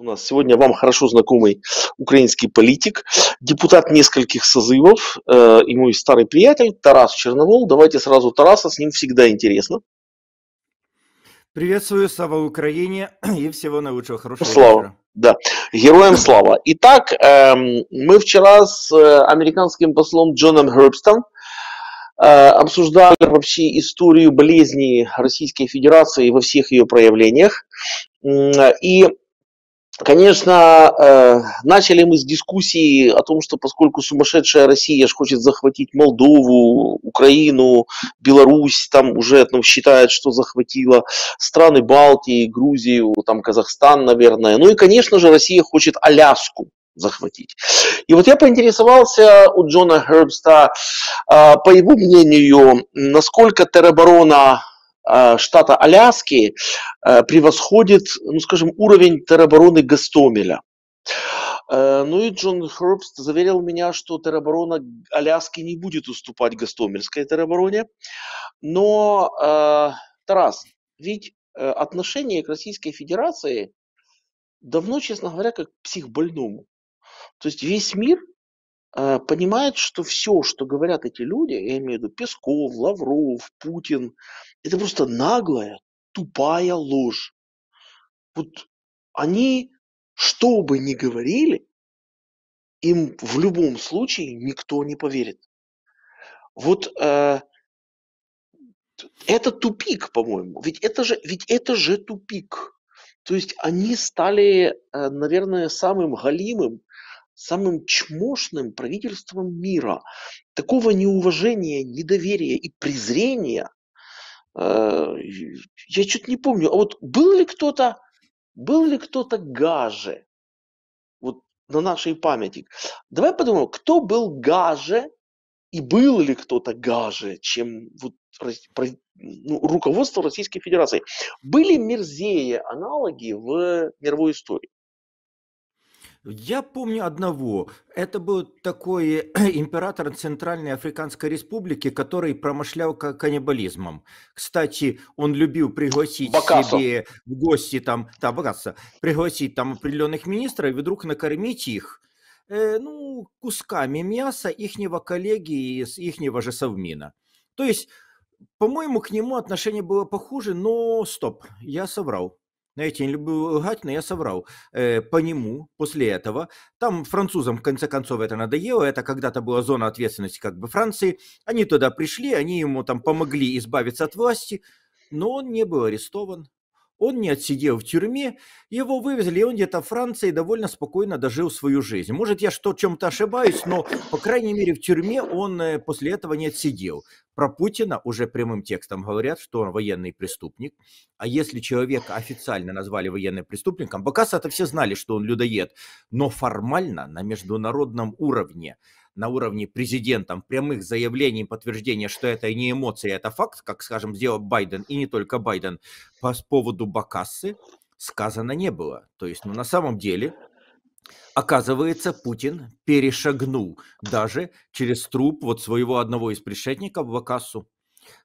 у нас сегодня вам хорошо знакомый украинский политик, депутат нескольких созывов э, и мой старый приятель Тарас Черновол. Давайте сразу Тараса, с ним всегда интересно. Приветствую, слава Украине и всего наилучшего, хорошего слава. вечера. Да, героям слава. Итак, э, мы вчера с э, американским послом Джоном Хербстом э, обсуждали вообще историю болезни Российской Федерации во всех ее проявлениях. И Конечно, э, начали мы с дискуссии о том, что поскольку сумасшедшая Россия ж хочет захватить Молдову, Украину, Беларусь, там уже ну, считает, что захватила страны Балтии, Грузию, там Казахстан, наверное. Ну и, конечно же, Россия хочет Аляску захватить. И вот я поинтересовался у Джона Хербста, э, по его мнению, насколько тероборона Э, штата Аляски э, превосходит, ну скажем, уровень теробороны Гастомеля. Э, ну и Джон Хербст заверил меня, что тероборона Аляски не будет уступать гастомельской теробороне. Но, э, Тарас, ведь отношение к Российской Федерации давно, честно говоря, как к психбольному. То есть весь мир Э, понимает, что все, что говорят эти люди, я имею в виду Песков, Лавров, Путин, это просто наглая, тупая ложь. Вот они, что бы ни говорили, им в любом случае никто не поверит. Вот э, это тупик, по-моему. Ведь это же, ведь это же тупик. То есть они стали, э, наверное, самым галимым самым чмошным правительством мира. Такого неуважения, недоверия и презрения э, я что-то не помню. А вот был ли кто-то, был ли кто-то гаже? Вот на нашей памяти. Давай подумаем, кто был гаже и был ли кто-то гаже, чем вот, ну, руководство Российской Федерации. Были мерзее аналоги в мировой истории. Я помню одного. Это был такой э, император Центральной Африканской Республики, который промышлял каннибализмом. Кстати, он любил пригласить Бакасо. себе в гости там, да, богатство, пригласить там определенных министров и вдруг накормить их э, ну, кусками мяса ихнего коллеги из ихнего же совмина. То есть, по-моему, к нему отношение было похуже, но стоп, я соврал. На ну, я тебя не люблю лгать, но я соврал. Э, по нему после этого. Там французам, в конце концов, это надоело. Это когда-то была зона ответственности как бы Франции. Они туда пришли, они ему там помогли избавиться от власти, но он не был арестован. Он не отсидел в тюрьме, его вывезли, и он где-то в Франции довольно спокойно дожил свою жизнь. Может, я что чем-то ошибаюсь, но, по крайней мере, в тюрьме он э, после этого не отсидел. Про Путина уже прямым текстом говорят, что он военный преступник. А если человека официально назвали военным преступником, Бакаса это все знали, что он людоед. Но формально на международном уровне – на уровне президентом прямых заявлений, подтверждения, что это не эмоции, а это факт, как, скажем, сделал Байден, и не только Байден, по поводу Бакассы сказано не было. То есть, ну, на самом деле, Оказывается, Путин перешагнул даже через труп вот своего одного из предшественников Бакассу.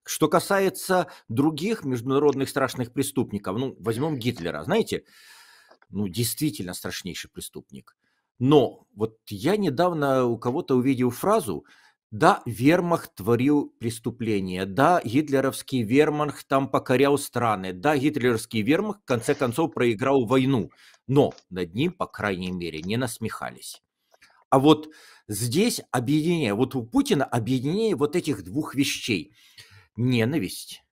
Что касается других международных страшных преступников, ну, возьмем Гитлера, знаете, ну, действительно страшнейший преступник. Но вот я недавно у кого-то увидел фразу, да, вермахт творил преступления, да, гитлеровский вермахт там покорял страны, да, гитлеровский вермахт в конце концов проиграл войну, но над ним, по крайней мере, не насмехались. А вот здесь объединение, вот у Путина объединение вот этих двух вещей. Ненависть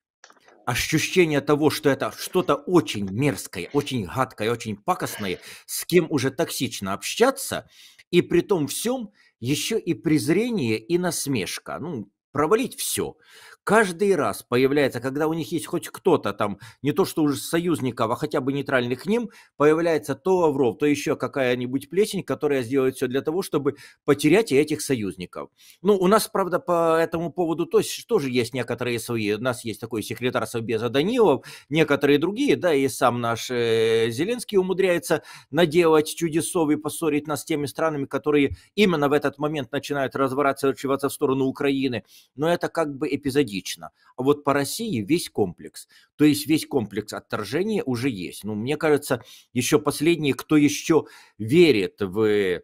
ощущение того, что это что-то очень мерзкое, очень гадкое, очень пакостное, с кем уже токсично общаться, и при том всем еще и презрение и насмешка. Ну, провалить все каждый раз появляется, когда у них есть хоть кто-то там, не то что уже союзников, а хотя бы нейтральных к ним, появляется то Лавров, то еще какая-нибудь плечень, которая сделает все для того, чтобы потерять и этих союзников. Ну, у нас, правда, по этому поводу то есть, тоже есть некоторые свои. У нас есть такой секретарь Совбеза Данилов, некоторые другие, да, и сам наш э, Зеленский умудряется наделать чудесов и поссорить нас с теми странами, которые именно в этот момент начинают разворачиваться в сторону Украины. Но это как бы эпизодично логично. А вот по России весь комплекс. То есть весь комплекс отторжения уже есть. Ну, мне кажется, еще последние, кто еще верит в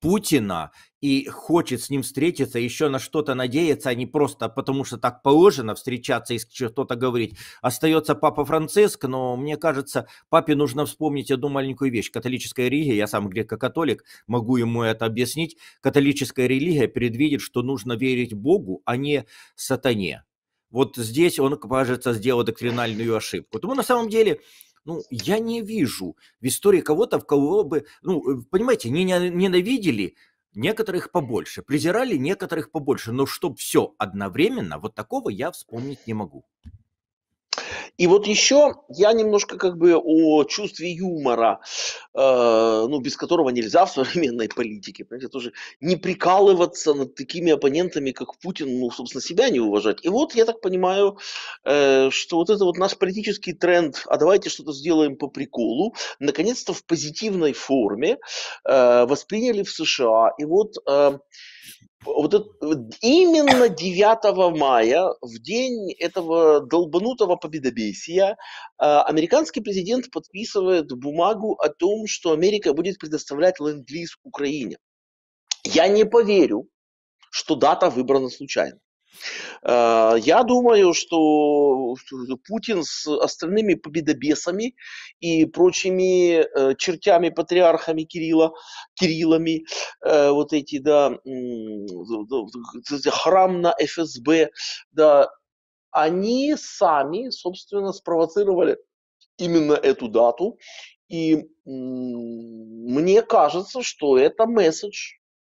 Путина и хочет с ним встретиться, еще на что-то надеяться, а не просто потому, что так положено встречаться и что-то говорить. Остается папа Франциск, но мне кажется, папе нужно вспомнить одну маленькую вещь. Католическая религия, я сам греко-католик, могу ему это объяснить, католическая религия предвидит, что нужно верить Богу, а не сатане. Вот здесь он, кажется, сделал доктринальную ошибку. Тому на самом деле ну, я не вижу в истории кого-то, в кого бы, ну, э, понимаете, не ненавидели некоторых побольше, презирали некоторых побольше, но чтоб все одновременно, вот такого я вспомнить не могу. И вот еще я немножко как бы о чувстве юмора, э, ну, без которого нельзя в современной политике, понимаете, тоже не прикалываться над такими оппонентами, как Путин, ну, собственно, себя не уважать. И вот я так понимаю, э, что вот это вот наш политический тренд, а давайте что-то сделаем по приколу, наконец-то в позитивной форме э, восприняли в США. И вот... Э, вот это, именно 9 мая, в день этого долбанутого победобесия, э, американский президент подписывает бумагу о том, что Америка будет предоставлять ленд-лиз Украине. Я не поверю, что дата выбрана случайно. Э, я думаю, что Путин с остальными победобесами и прочими э, чертями, патриархами Кирилла, Кириллами, э, вот эти, да, храм на ФСБ, да, они сами, собственно, спровоцировали именно эту дату. И мне кажется, что это месседж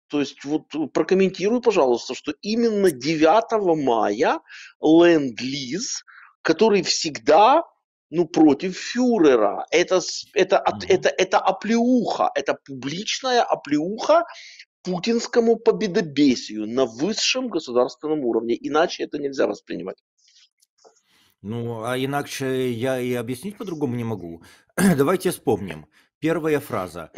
то есть вот прокомментируй, пожалуйста, что именно 9 мая Ленд-Лиз, который всегда ну, против фюрера. Это, это, mm-hmm. это, это оплеуха, это публичная оплеуха путинскому победобесию на высшем государственном уровне. Иначе это нельзя воспринимать. Ну, а иначе я и объяснить по-другому не могу. Давайте вспомним. Первая фраза.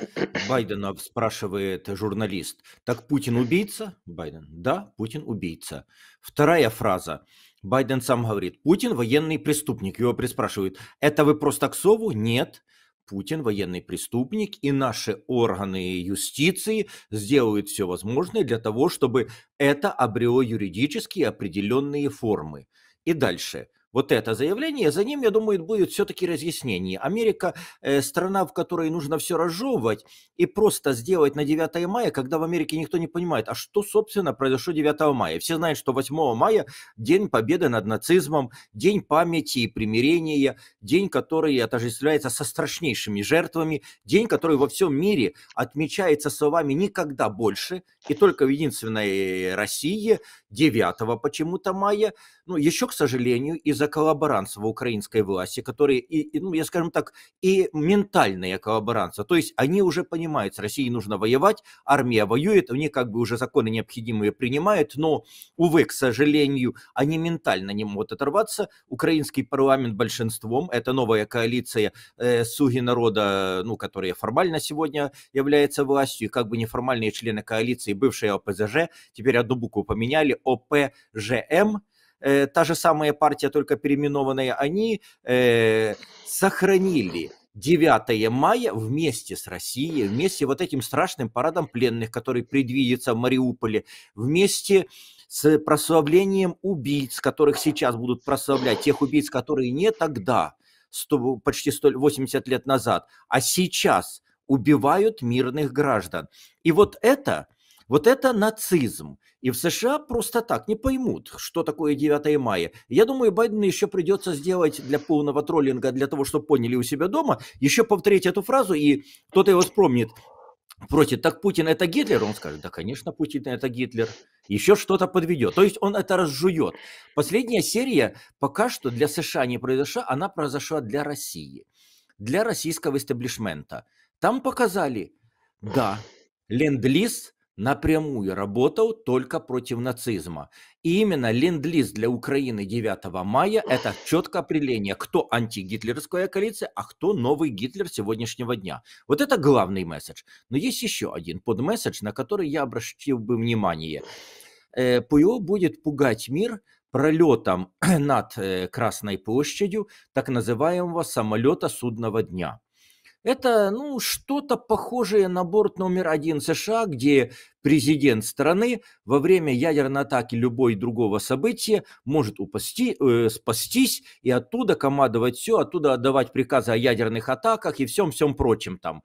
Байдена спрашивает журналист. Так Путин убийца? Байден. Да, Путин убийца. Вторая фраза. Байден сам говорит. Путин военный преступник. Его приспрашивают. Это вы просто к сову? Нет. Путин военный преступник, и наши органы юстиции сделают все возможное для того, чтобы это обрело юридически определенные формы. И дальше вот это заявление, за ним, я думаю, будет все-таки разъяснение. Америка э, страна, в которой нужно все разжевывать и просто сделать на 9 мая, когда в Америке никто не понимает, а что, собственно, произошло 9 мая. Все знают, что 8 мая день победы над нацизмом, день памяти и примирения, день, который отождествляется со страшнейшими жертвами, день, который во всем мире отмечается словами «никогда больше» и только в единственной э, России – 9 почему-то мая. Ну, еще, к сожалению, из-за коллаборантства украинской власти, которые, и, и, ну, я скажем так, и ментальные коллаборантства. То есть они уже понимают, с Россией нужно воевать, армия воюет, они как бы уже законы необходимые принимают, но, увы, к сожалению, они ментально не могут оторваться. Украинский парламент большинством, это новая коалиция э, Суги народа, ну, которая формально сегодня является властью, и как бы неформальные члены коалиции, бывшие ОПЗЖ, теперь одну букву поменяли, ОПЖМ, э, та же самая партия, только переименованная, они э, сохранили 9 мая вместе с Россией, вместе вот этим страшным парадом пленных, который предвидится в Мариуполе, вместе с прославлением убийц, которых сейчас будут прославлять, тех убийц, которые не тогда, 100, почти 180 лет назад, а сейчас убивают мирных граждан. И вот это – вот это нацизм. И в США просто так не поймут, что такое 9 мая. Я думаю, Байдену еще придется сделать для полного троллинга, для того, чтобы поняли у себя дома, еще повторить эту фразу, и кто-то его вспомнит против. Так Путин это Гитлер? Он скажет, да, конечно, Путин это Гитлер. Еще что-то подведет. То есть он это разжует. Последняя серия пока что для США не произошла, она произошла для России, для российского истеблишмента. Там показали, да, ленд-лиз напрямую работал только против нацизма. И именно ленд-лиз для Украины 9 мая – это четкое определение, кто антигитлеровская коалиция, а кто новый Гитлер сегодняшнего дня. Вот это главный месседж. Но есть еще один подмесседж, на который я обратил бы внимание. Э, ПО будет пугать мир пролетом над э, Красной площадью так называемого самолета судного дня – это, ну, что-то похожее на борт номер один США, где президент страны во время ядерной атаки любой другого события может упасти, э, спастись и оттуда командовать все, оттуда отдавать приказы о ядерных атаках и всем-всем прочем там.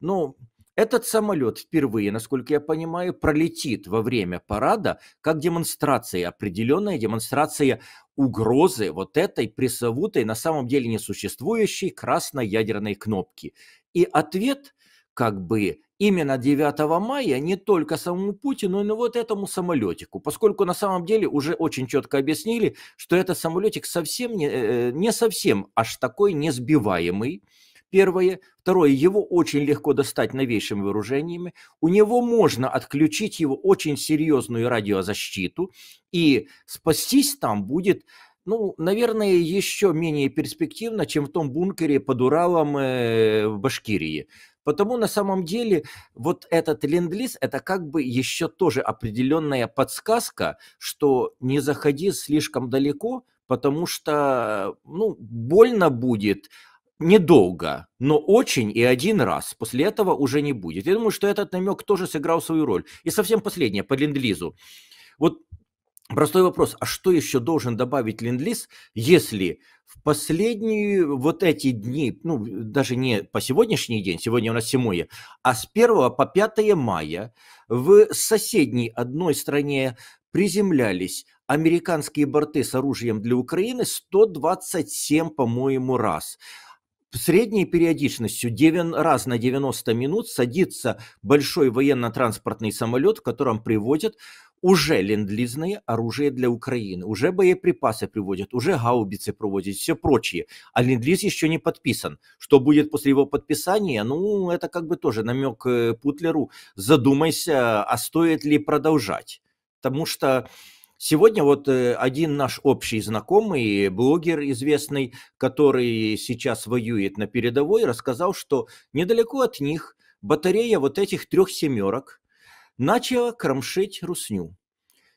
Ну, Но этот самолет впервые, насколько я понимаю, пролетит во время парада как демонстрация, определенная демонстрация угрозы вот этой пресловутой, на самом деле несуществующей красной ядерной кнопки. И ответ как бы именно 9 мая не только самому Путину, но и вот этому самолетику, поскольку на самом деле уже очень четко объяснили, что этот самолетик совсем не, э, э, не совсем аж такой несбиваемый, Первое. Второе. Его очень легко достать новейшими вооружениями. У него можно отключить его очень серьезную радиозащиту. И спастись там будет, ну, наверное, еще менее перспективно, чем в том бункере под Уралом э, в Башкирии. Потому на самом деле вот этот ленд это как бы еще тоже определенная подсказка, что не заходи слишком далеко, потому что ну, больно будет, недолго, но очень и один раз. После этого уже не будет. Я думаю, что этот намек тоже сыграл свою роль. И совсем последнее по ленд-лизу. Вот простой вопрос, а что еще должен добавить ленд-лиз, если в последние вот эти дни, ну, даже не по сегодняшний день, сегодня у нас 7, а с 1 по 5 мая в соседней одной стране приземлялись американские борты с оружием для Украины 127, по-моему, раз средней периодичностью 9 раз на 90 минут садится большой военно-транспортный самолет, в котором приводят уже ленд оружие для Украины, уже боеприпасы приводят, уже гаубицы проводят, все прочее. А ленд еще не подписан. Что будет после его подписания? Ну, это как бы тоже намек э, Путлеру. Задумайся, а стоит ли продолжать. Потому что Сегодня вот э, один наш общий знакомый, блогер известный, который сейчас воюет на передовой, рассказал, что недалеко от них батарея вот этих трех семерок начала кромшить русню.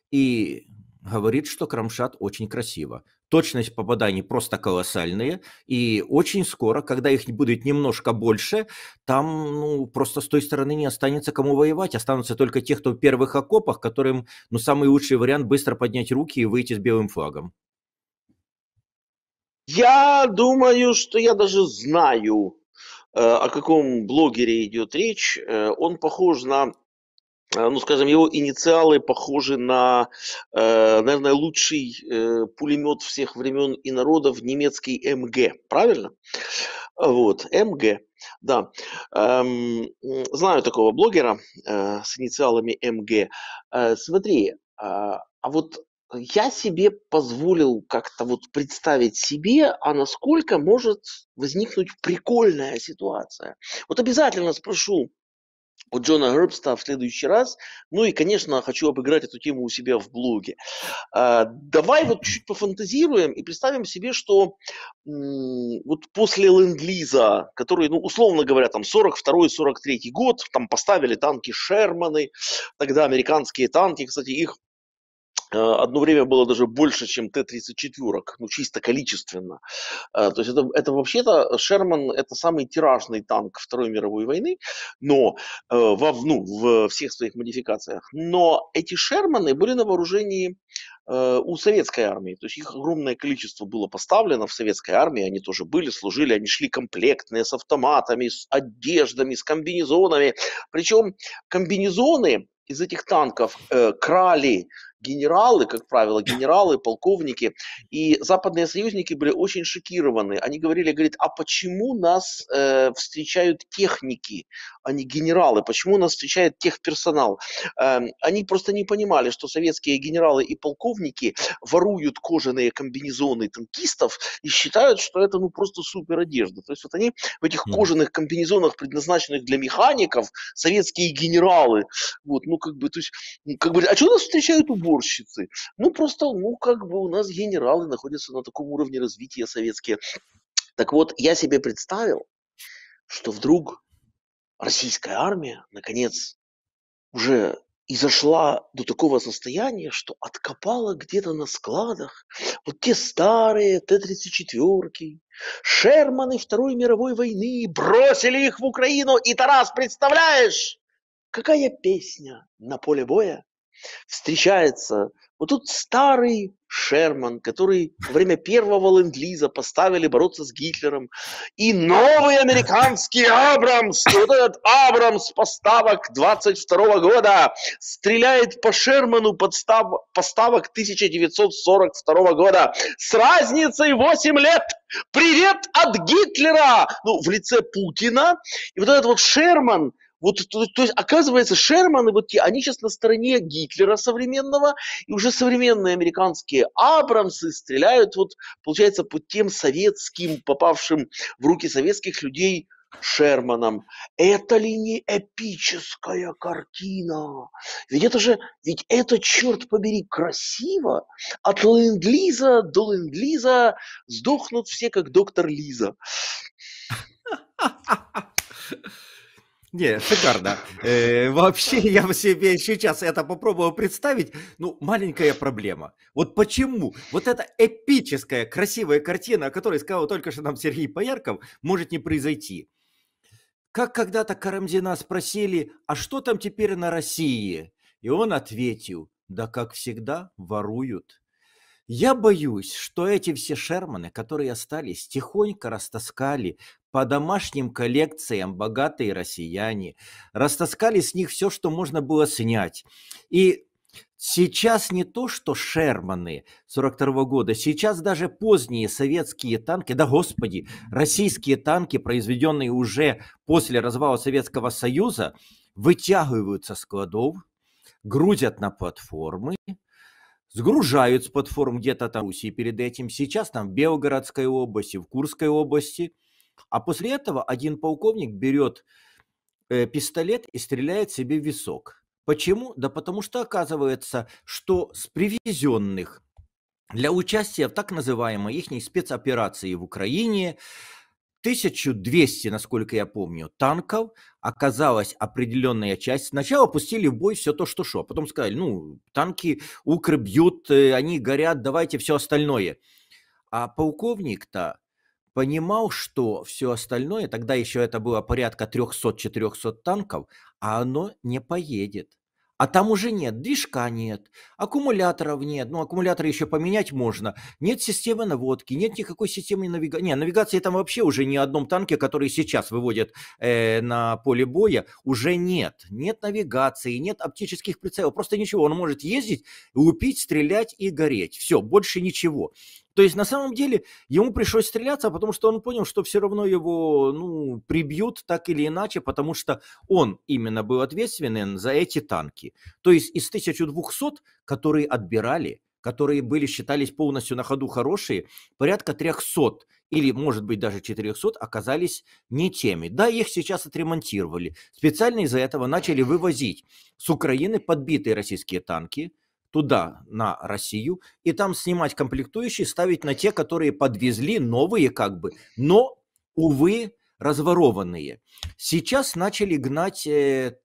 И говорит, что кромшат очень красиво точность попаданий просто колоссальные, и очень скоро, когда их будет немножко больше, там ну, просто с той стороны не останется кому воевать, останутся только те, кто в первых окопах, которым ну, самый лучший вариант быстро поднять руки и выйти с белым флагом. Я думаю, что я даже знаю, э, о каком блогере идет речь. Э, он похож на а, ну, скажем, его инициалы похожи на, э, наверное, лучший э, пулемет всех времен и народов, немецкий МГ, правильно? Вот, МГ, да. Эм, знаю такого блогера э, с инициалами МГ. Смотри, а вот я себе позволил как-то вот представить себе, а насколько может возникнуть прикольная ситуация. Вот обязательно спрошу у Джона Гербста в следующий раз. Ну и, конечно, хочу обыграть эту тему у себя в блоге. А, давай вот чуть пофантазируем и представим себе, что м- вот после ленд-лиза, который, ну, условно говоря, там 42-43 год, там поставили танки Шерманы, тогда американские танки, кстати, их Э, одно время было даже больше, чем Т-34, ну чисто количественно. Э, то есть это, это вообще-то Шерман это самый тиражный танк Второй мировой войны, но э, во, ну, в всех своих модификациях. Но эти Шерманы были на вооружении у советской армии. То есть их огромное количество было поставлено в советской армии, они тоже были, служили, они шли комплектные, с автоматами, с одеждами, с комбинезонами. Причем комбинезоны из этих танков э, крали генералы, как правило, генералы, полковники, и западные союзники были очень шокированы. Они говорили, говорит, а почему нас э, встречают техники, а не генералы? Почему нас встречает техперсонал? Э, они просто не понимали, что советские генералы и полковники воруют кожаные комбинезоны танкистов и считают, что это ну просто супер одежда. То есть вот они в этих кожаных комбинезонах, предназначенных для механиков, советские генералы, вот, ну как бы, то есть, как бы, а что нас встречают уборы? заговорщицы. Ну, просто, ну, как бы у нас генералы находятся на таком уровне развития советские. Так вот, я себе представил, что вдруг российская армия, наконец, уже и зашла до такого состояния, что откопала где-то на складах вот те старые Т-34, Шерманы Второй мировой войны, бросили их в Украину. И, Тарас, представляешь, какая песня на поле боя встречается вот тут старый Шерман, который во время первого ленд-лиза поставили бороться с Гитлером, и новый американский Абрамс, вот этот Абрамс поставок 22 года, стреляет по Шерману подстав, поставок 1942 года с разницей 8 лет. Привет от Гитлера! Ну, в лице Путина. И вот этот вот Шерман – вот, то, то есть, оказывается, Шерманы вот те, они сейчас на стороне Гитлера современного, и уже современные американские Абрамсы стреляют, вот, получается, по тем советским, попавшим в руки советских людей Шерманом. Это ли не эпическая картина? Ведь это же, ведь это, черт побери, красиво. От ленд-лиза до ленд-лиза сдохнут все, как доктор Лиза. Не, шикарно. Э, вообще, я в себе сейчас это попробовал представить. Ну, маленькая проблема. Вот почему вот эта эпическая, красивая картина, о которой сказал только что нам Сергей Поярков, может не произойти. Как когда-то Карамзина спросили, а что там теперь на России? И он ответил, да как всегда воруют. Я боюсь, что эти все Шерманы, которые остались, тихонько растаскали по домашним коллекциям богатые россияне, растаскали с них все, что можно было снять. И Сейчас не то, что Шерманы 42 года, сейчас даже поздние советские танки, да господи, российские танки, произведенные уже после развала Советского Союза, вытягиваются со складов, грузят на платформы сгружают с платформ где-то там в Руси перед этим, сейчас там в Белгородской области, в Курской области. А после этого один полковник берет э, пистолет и стреляет себе в висок. Почему? Да потому что оказывается, что с привезенных для участия в так называемой их спецоперации в Украине 1200, насколько я помню, танков, оказалась определенная часть. Сначала пустили в бой все то, что шло. Потом сказали, ну, танки укры бьют, э, они горят, давайте все остальное. А полковник-то понимал, что все остальное, тогда еще это было порядка 300-400 танков, а оно не поедет а там уже нет, движка нет, аккумуляторов нет, ну аккумуляторы еще поменять можно, нет системы наводки, нет никакой системы навигации, не, навигации там вообще уже ни одном танке, который сейчас выводят э, на поле боя, уже нет, нет навигации, нет оптических прицелов, просто ничего, он может ездить, лупить, стрелять и гореть, все, больше ничего. То есть на самом деле ему пришлось стреляться, а потому что он понял, что все равно его ну, прибьют так или иначе, потому что он именно был ответственен за эти танки. То есть из 1200, которые отбирали, которые были, считались полностью на ходу хорошие, порядка 300 или, может быть, даже 400 оказались не теми. Да, их сейчас отремонтировали. Специально из-за этого начали вывозить с Украины подбитые российские танки – туда, на Россию, и там снимать комплектующие, ставить на те, которые подвезли, новые как бы, но, увы, разворованные. Сейчас начали гнать э,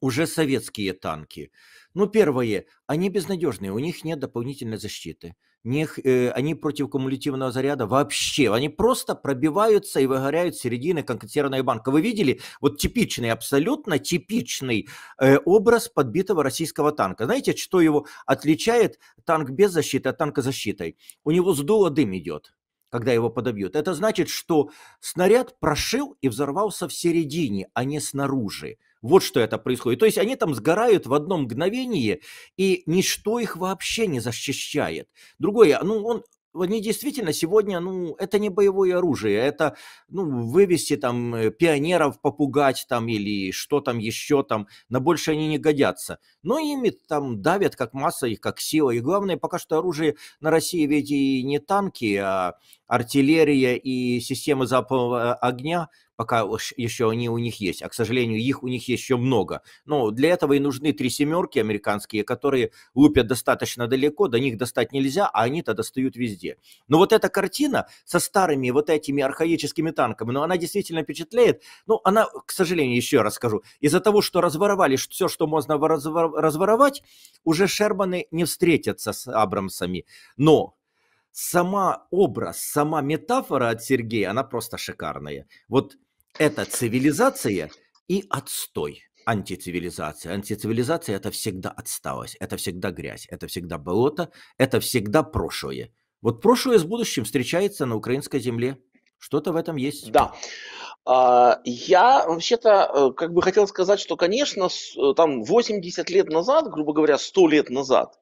уже советские танки. Ну, первое, они безнадежные, у них нет дополнительной защиты не, э, они против кумулятивного заряда вообще. Они просто пробиваются и выгоряют с середины конкретированной банка. Вы видели? Вот типичный, абсолютно типичный э, образ подбитого российского танка. Знаете, что его отличает танк без защиты от танка защитой? У него сдуло дым идет когда его подобьют. Это значит, что снаряд прошил и взорвался в середине, а не снаружи. Вот что это происходит. То есть они там сгорают в одном мгновении, и ничто их вообще не защищает. Другое, ну он, они действительно сегодня, ну, это не боевое оружие, это, ну, вывести там э, пионеров, попугать там или что там еще там, на больше они не годятся. Но ими там давят как масса их, как сила. И главное, пока что оружие на России ведь и не танки, а артиллерия и системы запала огня, пока еще они у них есть. А, к сожалению, их у них еще много. Но для этого и нужны три семерки американские, которые лупят достаточно далеко, до них достать нельзя, а они-то достают везде. Но вот эта картина со старыми вот этими архаическими танками, ну, она действительно впечатляет. Ну, она, к сожалению, еще раз скажу, из-за того, что разворовали все, что можно разворовать, уже Шерманы не встретятся с Абрамсами. Но сама образ, сама метафора от Сергея, она просто шикарная. Вот это цивилизация и отстой антицивилизация. Антицивилизация – это всегда отсталость, это всегда грязь, это всегда болото, это всегда прошлое. Вот прошлое с будущим встречается на украинской земле. Что-то в этом есть. Да. А, я вообще-то э, как бы хотел сказать, что, конечно, э, там 80 лет назад, грубо говоря, 100 лет назад,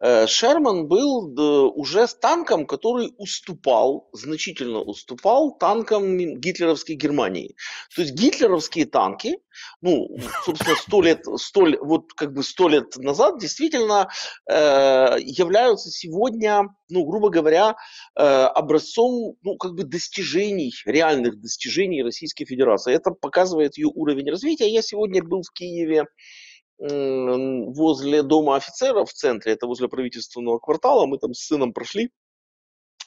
э, Шерман был уже с танком, который уступал, значительно уступал танкам гитлеровской Германии. То есть гитлеровские танки ну, собственно, сто лет, сто, вот как бы сто лет назад действительно э, являются сегодня, ну, грубо говоря, э, образцом, ну, как бы достижений, реальных достижений Российской Федерации. Это показывает ее уровень развития. Я сегодня был в Киеве возле дома офицера в центре, это возле правительственного квартала, мы там с сыном прошли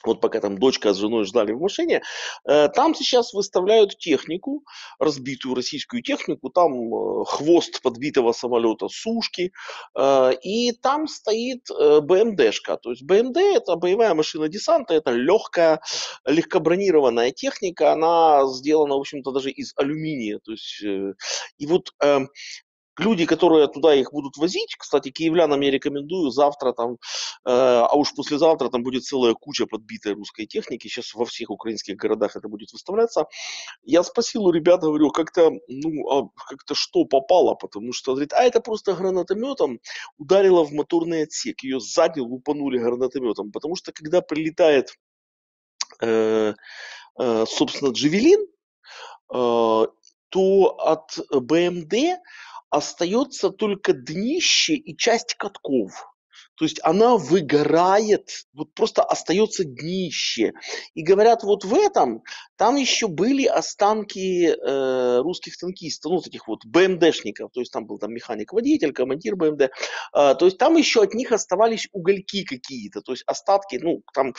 вот пока там дочка с женой ждали в машине, э, там сейчас выставляют технику, разбитую российскую технику, там э, хвост подбитого самолета сушки, э, и там стоит БМДшка, то есть БМД это боевая машина десанта, это легкая, легкобронированная техника, она сделана, в общем-то, даже из алюминия, то есть, и вот эм, люди, которые туда их будут возить, кстати, киевлянам я рекомендую завтра там, э, а уж послезавтра там будет целая куча подбитой русской техники, сейчас во всех украинских городах это будет выставляться. Я спросил у ребят, говорю, как-то, ну, а как-то что попало, потому что, говорит, а это просто гранатометом ударило в моторный отсек, ее сзади лупанули гранатометом, потому что когда прилетает э, э, собственно, Джавелин, э, то от БМД остается только днище и часть катков. То есть она выгорает, вот просто остается днище. И говорят, вот в этом, там еще были останки э, русских танкистов, ну, таких вот БМДшников, то есть там был там механик-водитель, командир БМД, э, то есть там еще от них оставались угольки какие-то, то есть остатки, ну, там,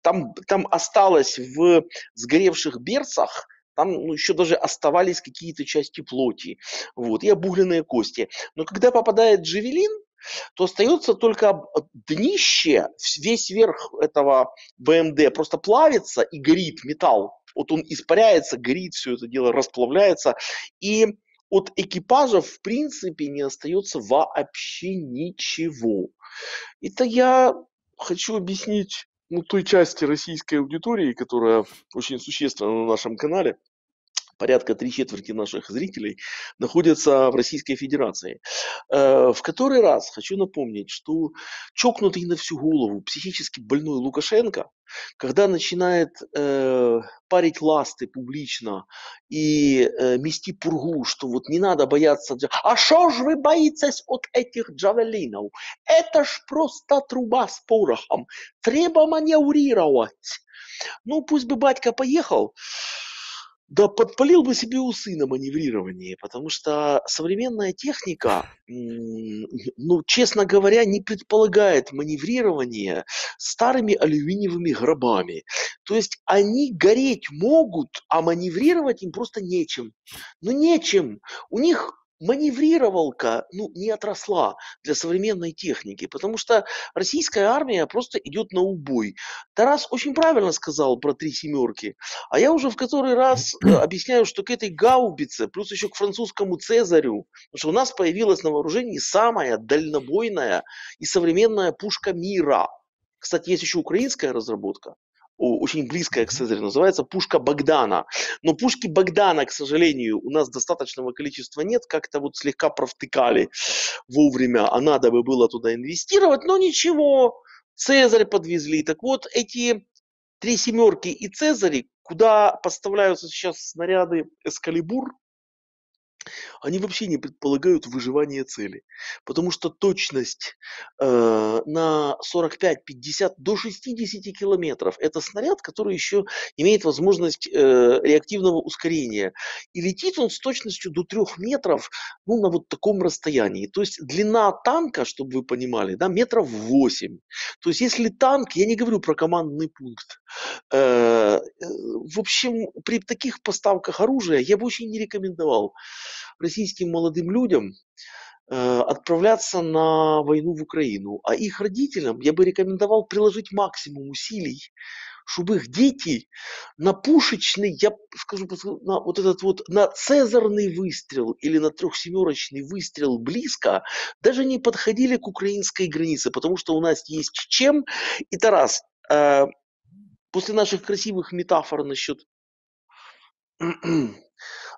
там, там осталось в сгоревших берцах там ну, еще даже оставались какие-то части плоти, вот, и обугленные кости. Но когда попадает джевелин, то остается только э, днище, весь верх этого БМД просто плавится и горит металл. Вот он испаряется, горит все это дело, расплавляется. И от экипажа, в принципе, не остается вообще ничего. Это я хочу объяснить ну, той части российской аудитории, которая очень существенна на нашем канале порядка три четверти наших зрителей, находятся в Российской Федерации. Э, в который раз хочу напомнить, что чокнутый на всю голову психически больной Лукашенко, когда начинает э, парить ласты публично и э, мести пургу, что вот не надо бояться, а что ж вы боитесь от этих джавелинов? Это ж просто труба с порохом, треба маневрировать. Ну пусть бы батька поехал, да подпалил бы себе усы на маневрировании, потому что современная техника, ну, честно говоря, не предполагает маневрирование старыми алюминиевыми гробами. То есть они гореть могут, а маневрировать им просто нечем. Ну, нечем. У них маневрировалка ну, не отросла для современной техники, потому что российская армия просто идет на убой. Тарас очень правильно сказал про три семерки, а я уже в который раз э, объясняю, что к этой гаубице, плюс еще к французскому Цезарю, потому что у нас появилась на вооружении самая дальнобойная и современная пушка мира. Кстати, есть еще украинская разработка, очень близкая к Цезарю, называется пушка Богдана. Но пушки Богдана, к сожалению, у нас достаточного количества нет, как-то вот слегка провтыкали вовремя, а надо бы было туда инвестировать, но ничего, Цезарь подвезли. Так вот, эти три семерки и Цезарь, куда поставляются сейчас снаряды Эскалибур, они вообще не предполагают выживание цели, потому что точность э, на 45, 50, до 60 километров – это снаряд, который еще имеет возможность э, реактивного ускорения. И летит он с точностью до 3 метров ну, на вот таком расстоянии. То есть длина танка, чтобы вы понимали, да, метров 8. То есть если танк, я не говорю про командный пункт, Э, э, в общем, при таких поставках оружия я бы очень не рекомендовал российским молодым людям э, отправляться на войну в Украину. А их родителям я бы рекомендовал приложить максимум усилий, чтобы их дети на пушечный, я скажу, на вот этот вот, на цезарный выстрел или на трехсемерочный выстрел близко даже не подходили к украинской границе, потому что у нас есть чем. И, Тарас, После наших красивых метафор насчет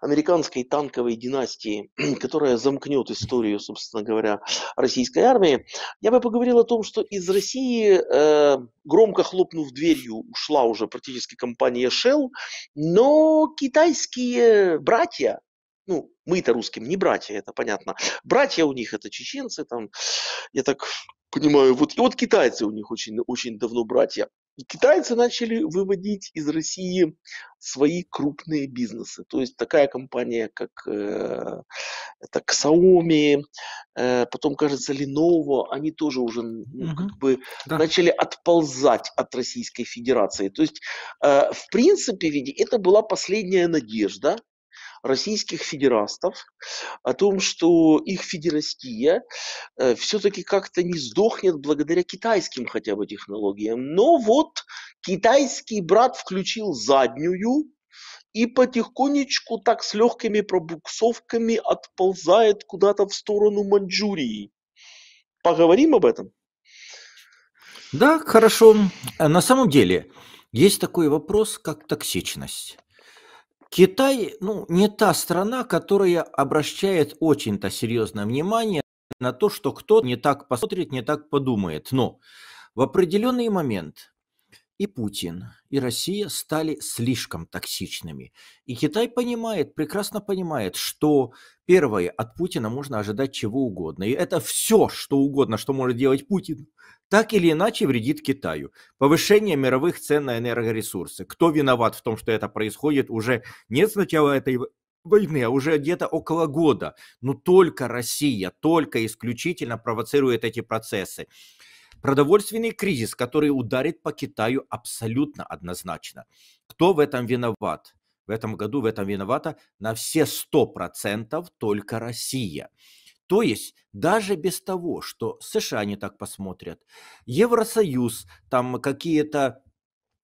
американской танковой династии, которая замкнет историю, собственно говоря, российской армии, я бы поговорил о том, что из России, э, громко хлопнув дверью, ушла уже практически компания Shell, но китайские братья, ну, мы-то русским не братья, это понятно, братья у них это чеченцы, там, я так понимаю, вот, и вот китайцы у них очень, очень давно братья. И китайцы начали выводить из России свои крупные бизнесы. То есть такая компания, как, э, это Xiaomi, э, потом, кажется, Lenovo, они тоже уже ну, угу. как бы да. начали отползать от Российской Федерации. То есть, э, в принципе, ведь это была последняя надежда российских федерастов, о том, что их федерастия э, все-таки как-то не сдохнет благодаря китайским хотя бы технологиям. Но вот китайский брат включил заднюю, и потихонечку так с легкими пробуксовками отползает куда-то в сторону Маньчжурии. Поговорим об этом? Да, хорошо. Э, на самом деле, есть такой вопрос, как токсичность. Китай, ну, не та страна, которая обращает очень-то серьезное внимание на то, что кто не так посмотрит, не так подумает. Но в определенный момент и Путин, и Россия стали слишком токсичными. И Китай понимает, прекрасно понимает, что первое, от Путина можно ожидать чего угодно. И это все, что угодно, что может делать Путин, так или иначе вредит Китаю. Повышение мировых цен на энергоресурсы. Кто виноват в том, что это происходит уже не с начала этой войны, а уже где-то около года. Но только Россия, только исключительно провоцирует эти процессы. Продовольственный кризис, который ударит по Китаю абсолютно однозначно. Кто в этом виноват? В этом году в этом виновата на все 100% только Россия. То есть даже без того, что США не так посмотрят, Евросоюз, там какие-то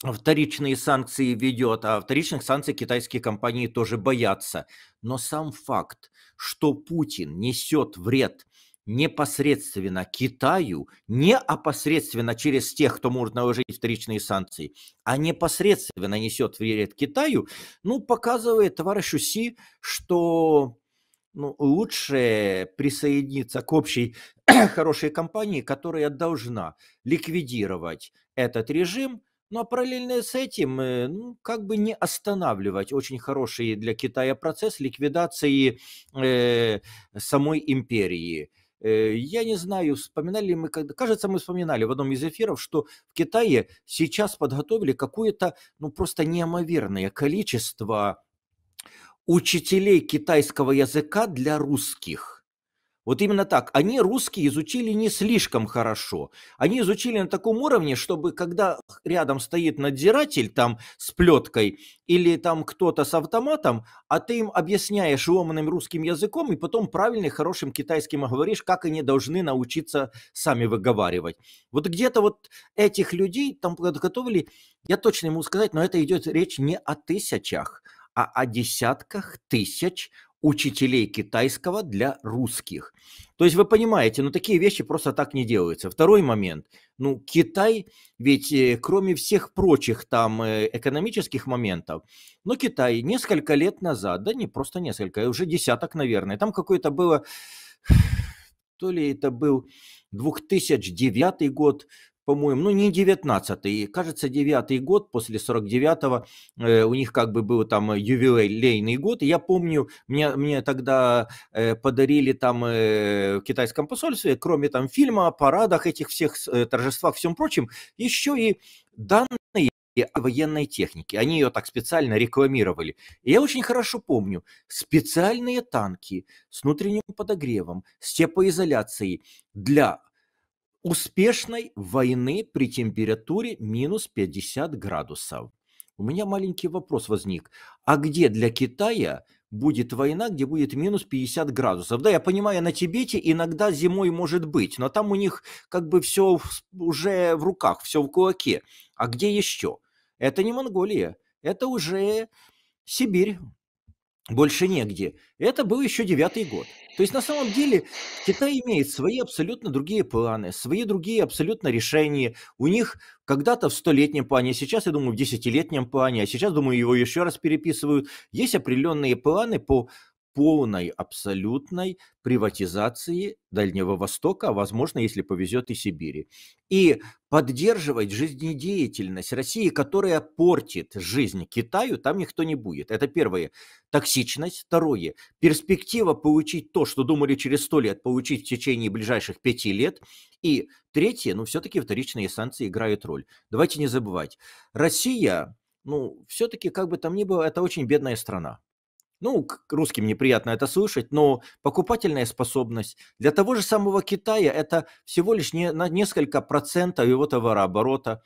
вторичные санкции ведет, а вторичных санкций китайские компании тоже боятся. Но сам факт, что Путин несет вред непосредственно Китаю, не опосредственно через тех, кто может наложить вторичные санкции, а непосредственно несет вред Китаю, ну, показывает товарищу Си, что ну, лучше присоединиться к общей хорошей компании, которая должна ликвидировать этот режим, ну а параллельно с этим, э, ну, как бы не останавливать очень хороший для Китая процесс ликвидации э, самой империи. Э, я не знаю, вспоминали ли мы, кажется, мы вспоминали в одном из эфиров, что в Китае сейчас подготовили какое-то, ну, просто неимоверное количество учителей китайского языка для русских – вот именно так. Они русские изучили не слишком хорошо. Они изучили на таком уровне, чтобы когда рядом стоит надзиратель там с плеткой или там кто-то с автоматом, а ты им объясняешь ломаным русским языком и потом правильным хорошим китайским говоришь, как они должны научиться сами выговаривать. Вот где-то вот этих людей там подготовили, я точно ему сказать, но это идет речь не о тысячах, а о десятках тысяч учителей китайского для русских. То есть вы понимаете, ну такие вещи просто так не делаются. Второй момент. Ну Китай, ведь э, кроме всех прочих там э, экономических моментов, но ну, Китай несколько лет назад, да не просто несколько, а уже десяток, наверное, там какое-то было, то ли это был 2009 год, по-моему, ну не 19-й, кажется, 9-й год после 49-го, э, у них как бы был там ювелейный год, и я помню, мне, мне тогда э, подарили там э, в китайском посольстве, кроме там фильма, парадах этих всех, э, торжествах, всем прочим, еще и данные военной техники. Они ее так специально рекламировали. И я очень хорошо помню. Специальные танки с внутренним подогревом, с теплоизоляцией для успешной войны при температуре минус 50 градусов. У меня маленький вопрос возник. А где для Китая будет война, где будет минус 50 градусов? Да, я понимаю, на Тибете иногда зимой может быть, но там у них как бы все уже в руках, все в кулаке. А где еще? Это не Монголия, это уже Сибирь. Больше негде. Это был еще девятый год. То есть на самом деле Китай имеет свои абсолютно другие планы, свои другие абсолютно решения. У них когда-то в столетнем плане, а сейчас, я думаю, в десятилетнем плане, а сейчас, думаю, его еще раз переписывают. Есть определенные планы по полной, абсолютной приватизации Дальнего Востока, а возможно, если повезет, и Сибири. И поддерживать жизнедеятельность России, которая портит жизнь Китаю, там никто не будет. Это первое. Токсичность. Второе. Перспектива получить то, что думали через сто лет, получить в течение ближайших пяти лет. И третье, ну все-таки вторичные санкции играют роль. Давайте не забывать. Россия ну, все-таки, как бы там ни было, это очень бедная страна. Ну, русским неприятно это слышать, но покупательная способность для того же самого Китая это всего лишь не, на несколько процентов его товарооборота.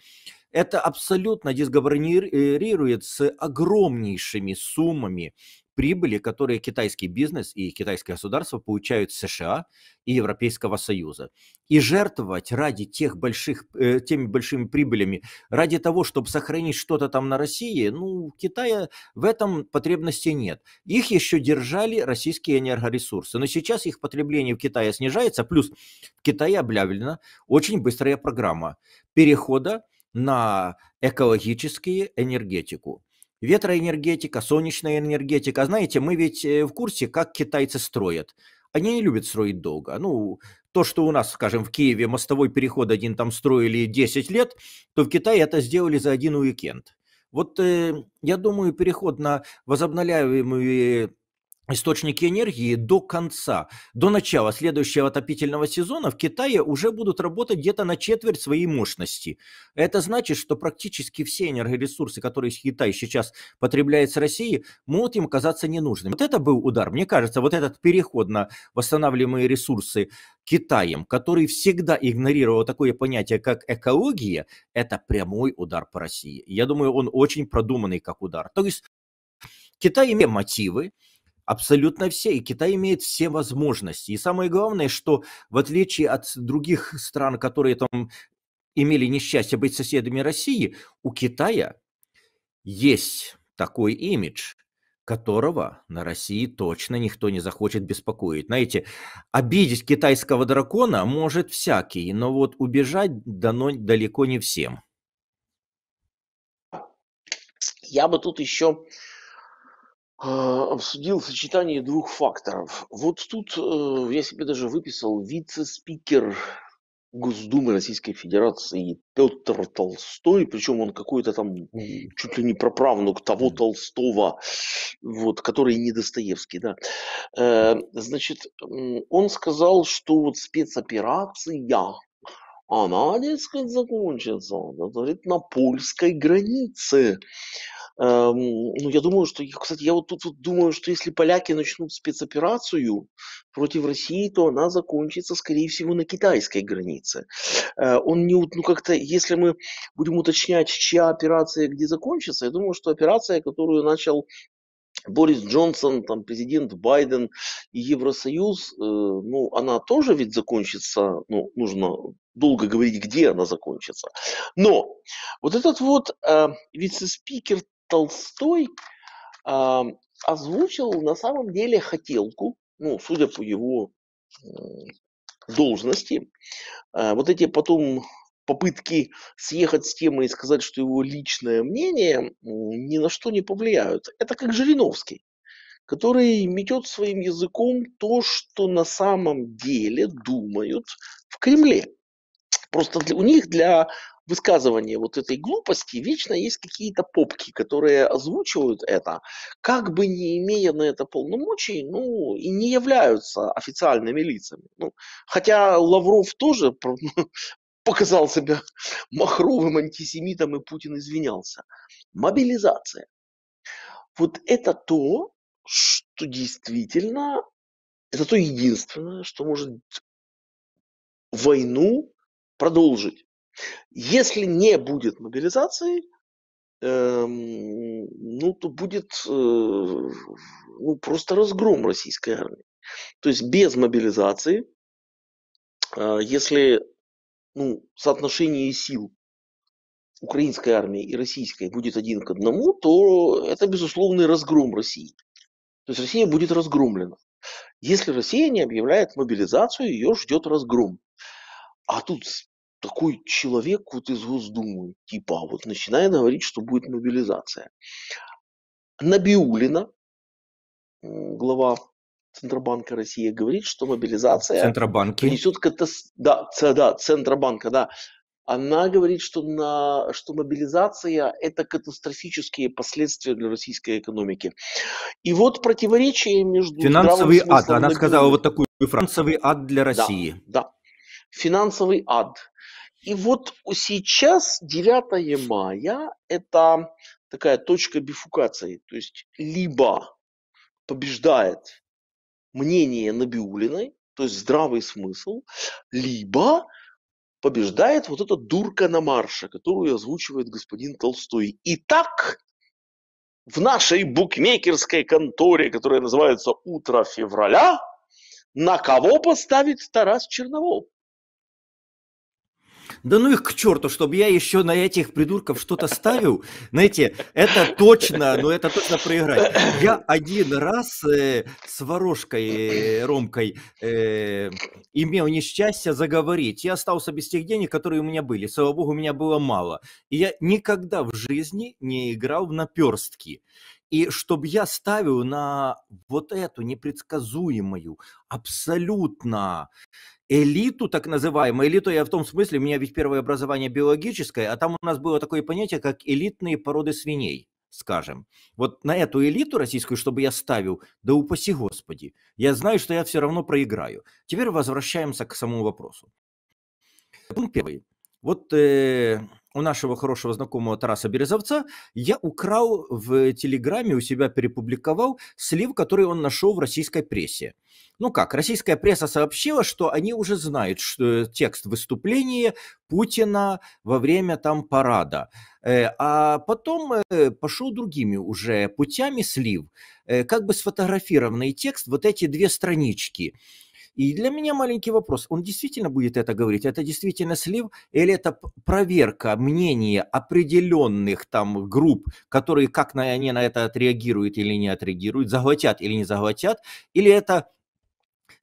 Это абсолютно дисгармонирует э, с огромнейшими суммами прибыли, которые китайский бизнес и китайское государство получают с США и Европейского Союза. И жертвовать ради тех больших, э, теми большими прибылями, ради того, чтобы сохранить что-то там на России, ну, Китая в этом потребности нет. Их еще держали российские энергоресурсы. Но сейчас их потребление в Китае снижается, плюс в Китае облявлена очень быстрая программа перехода на экологические энергетику ветроэнергетика, солнечная энергетика. А знаете, мы ведь э, в курсе, как китайцы строят. Они не любят строить долго. Ну, то, что у нас, скажем, в Киеве мостовой переход один там строили 10 лет, то в Китае это сделали за один уикенд. Вот э, я думаю, переход на возобновляемые источники энергии до конца, до начала следующего отопительного сезона в Китае уже будут работать где-то на четверть своей мощности. Это значит, что практически все энергоресурсы, которые из Китая сейчас потребляются России, могут им казаться ненужными. Вот это был удар. Мне кажется, вот этот переход на восстанавливаемые ресурсы Китаем, который всегда игнорировал такое понятие, как экология, это прямой удар по России. Я думаю, он очень продуманный как удар. То есть Китай имеет мотивы, Абсолютно все. И Китай имеет все возможности. И самое главное, что в отличие от других стран, которые там имели несчастье быть соседами России, у Китая есть такой имидж, которого на России точно никто не захочет беспокоить. Знаете, обидеть китайского дракона может всякий, но вот убежать дано далеко не всем. Я бы тут еще а, обсудил сочетание двух факторов. Вот тут э, я себе даже выписал вице-спикер Госдумы Российской Федерации Петр Толстой, причем он какой-то там чуть ли не проправнук того Толстого, вот, который не Достоевский, да. Э, значит, он сказал, что вот спецоперация она, дескать, закончится, говорит, на польской границе. Эм, ну, я думаю, что, кстати, я вот тут вот думаю, что если поляки начнут спецоперацию против России, то она закончится, скорее всего, на китайской границе. Э, он не, ну, как-то, если мы будем уточнять, чья операция где закончится, я думаю, что операция, которую начал Борис Джонсон, там, президент Байден и Евросоюз, э, ну, она тоже ведь закончится, ну, нужно долго говорить, где она закончится. Но вот этот вот э, вице-спикер Толстой э, озвучил на самом деле хотелку, ну, судя по его э, должности, э, вот эти потом попытки съехать с темы и сказать, что его личное мнение ни на что не повлияют. Это как Жириновский, который метет своим языком то, что на самом деле думают в Кремле. Просто для, у них для высказывание вот этой глупости вечно есть какие-то попки, которые озвучивают это, как бы не имея на это полномочий, ну, и не являются официальными лицами. Ну, хотя Лавров тоже показал себя махровым антисемитом, и Путин извинялся. Мобилизация. Вот это то, что действительно, это то единственное, что может войну продолжить. Если не будет мобилизации, эм, ну, то будет э, ну, просто разгром российской армии. То есть без мобилизации, э, если ну, соотношение сил украинской армии и российской будет один к одному, то это безусловный разгром России. То есть Россия будет разгромлена. Если Россия не объявляет мобилизацию, ее ждет разгром. А тут такой человек вот из Госдумы, типа, а вот начинает говорить, что будет мобилизация. Набиулина, глава Центробанка России, говорит, что мобилизация Центробанки. принесет катастрофу. Да, да, Центробанка, да. Она говорит, что, на, что мобилизация – это катастрофические последствия для российской экономики. И вот противоречие между… Финансовый ад. Она сказала вот такую финансовый ад для России. Да, да. финансовый ад. И вот сейчас 9 мая – это такая точка бифукации. То есть либо побеждает мнение Набиулиной, то есть здравый смысл, либо побеждает вот эта дурка на марше, которую озвучивает господин Толстой. И так в нашей букмекерской конторе, которая называется «Утро февраля», на кого поставить Тарас Черновол? Да ну их к черту, чтобы я еще на этих придурков что-то ставил. Знаете, это точно, ну это точно проиграть. Я один раз э, с ворожкой э, Ромкой э, имел несчастье заговорить. Я остался без тех денег, которые у меня были. Слава богу, у меня было мало. И я никогда в жизни не играл в наперстки. И чтобы я ставил на вот эту непредсказуемую, абсолютно элиту, так называемую, элиту я в том смысле, у меня ведь первое образование биологическое, а там у нас было такое понятие, как элитные породы свиней скажем. Вот на эту элиту российскую, чтобы я ставил, да упаси Господи, я знаю, что я все равно проиграю. Теперь возвращаемся к самому вопросу. Пункт первый. Вот э, у нашего хорошего знакомого Тараса Березовца я украл в Телеграме, у себя перепубликовал слив, который он нашел в российской прессе ну как, российская пресса сообщила, что они уже знают что, текст выступления Путина во время там парада. Э, а потом э, пошел другими уже путями слив. Э, как бы сфотографированный текст, вот эти две странички. И для меня маленький вопрос. Он действительно будет это говорить? Это действительно слив? Или это проверка мнения определенных там групп, которые как на, они на это отреагируют или не отреагируют, захватят или не захватят, Или это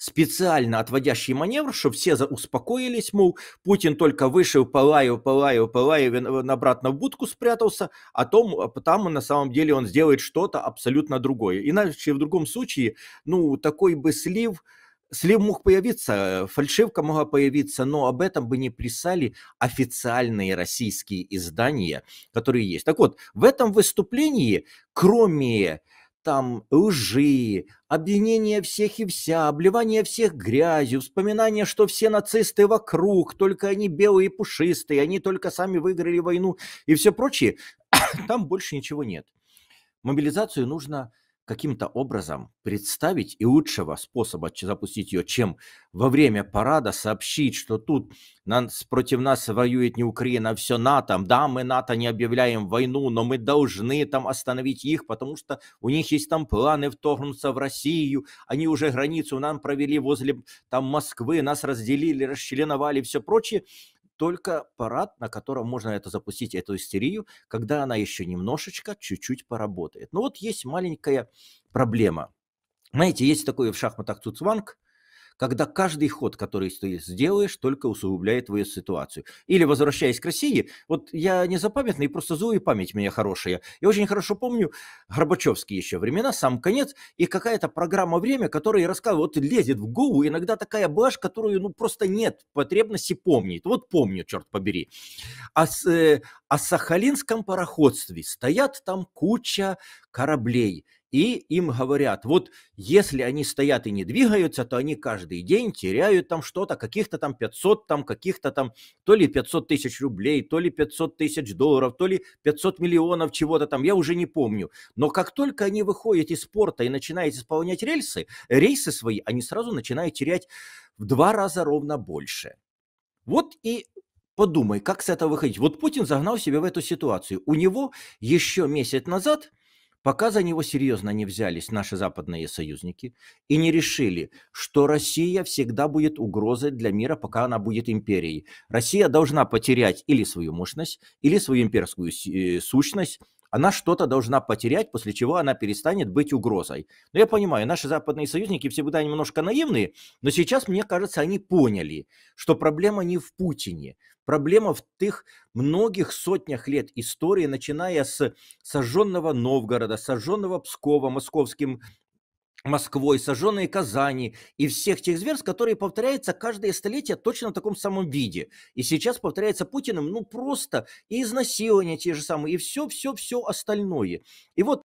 специально отводящий маневр, чтобы все успокоились, мол, Путин только вышел, полаю, полаю, полаю, обратно в будку спрятался, а том, а там на самом деле он сделает что-то абсолютно другое. Иначе в другом случае, ну, такой бы слив, слив мог появиться, фальшивка могла появиться, но об этом бы не писали официальные российские издания, которые есть. Так вот, в этом выступлении, кроме там лжи, обвинение всех и вся, обливание всех грязью, вспоминание, что все нацисты вокруг, только они белые и пушистые, они только сами выиграли войну и все прочее, там больше ничего нет. Мобилизацию нужно каким-то образом представить и лучшего способа запустить ее, чем во время парада сообщить, что тут нас, против нас воюет не Украина, а все НАТО. Да, мы НАТО не объявляем войну, но мы должны там остановить их, потому что у них есть там планы вторгнуться в Россию. Они уже границу нам провели возле там Москвы, нас разделили, расчленовали, все прочее только парад, на котором можно это запустить, эту истерию, когда она еще немножечко, чуть-чуть поработает. Но ну, вот есть маленькая проблема. Знаете, есть такой в шахматах Цуцванг, когда каждый ход, который ты сделаешь, только усугубляет твою ситуацию. Или возвращаясь к России, вот я не запамятный, просто злую память меня хорошая. Я очень хорошо помню Горбачевские еще времена, сам конец, и какая-то программа «Время», которая рассказывала, вот лезет в голову, иногда такая блажь, которую ну просто нет потребности помнить. Вот помню, черт побери. А с, э, о Сахалинском пароходстве стоят там куча кораблей – и им говорят, вот если они стоят и не двигаются, то они каждый день теряют там что-то, каких-то там 500, там каких-то там, то ли 500 тысяч рублей, то ли 500 тысяч долларов, то ли 500 миллионов чего-то там, я уже не помню. Но как только они выходят из порта и начинают исполнять рельсы, рейсы свои, они сразу начинают терять в два раза ровно больше. Вот и подумай, как с этого выходить. Вот Путин загнал себя в эту ситуацию. У него еще месяц назад – Пока за него серьезно не взялись наши западные союзники и не решили, что Россия всегда будет угрозой для мира, пока она будет империей. Россия должна потерять или свою мощность, или свою имперскую э, сущность, она что-то должна потерять, после чего она перестанет быть угрозой. Но ну, я понимаю, наши западные союзники всегда немножко наивные, но сейчас, мне кажется, они поняли, что проблема не в Путине. Проблема в тех многих сотнях лет истории, начиная с сожженного Новгорода, сожженного Пскова московским Москвой, сожженные Казани и всех тех зверств, которые повторяются каждое столетие точно в таком самом виде. И сейчас повторяется Путиным, ну просто и изнасилования те же самые, и все-все-все остальное. И вот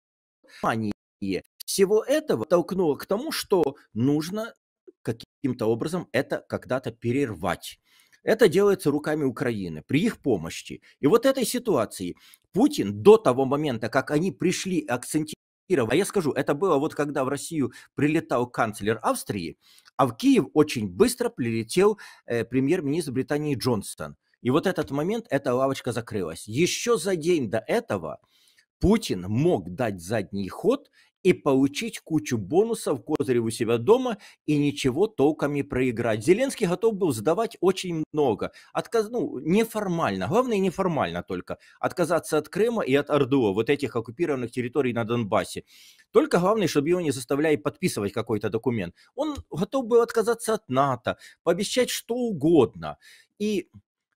понимание всего этого толкнуло к тому, что нужно каким-то образом это когда-то перервать. Это делается руками Украины, при их помощи. И вот этой ситуации Путин до того момента, как они пришли акцентировать Кирова. Я скажу, это было вот когда в Россию прилетал канцлер Австрии, а в Киев очень быстро прилетел э, премьер-министр Британии Джонсон. И вот этот момент, эта лавочка закрылась. Еще за день до этого Путин мог дать задний ход и получить кучу бонусов козырь у себя дома и ничего толком не проиграть. Зеленский готов был сдавать очень много. Отказ, ну, неформально, главное неформально только. Отказаться от Крыма и от Ордуа, вот этих оккупированных территорий на Донбассе. Только главное, чтобы его не заставляли подписывать какой-то документ. Он готов был отказаться от НАТО, пообещать что угодно. И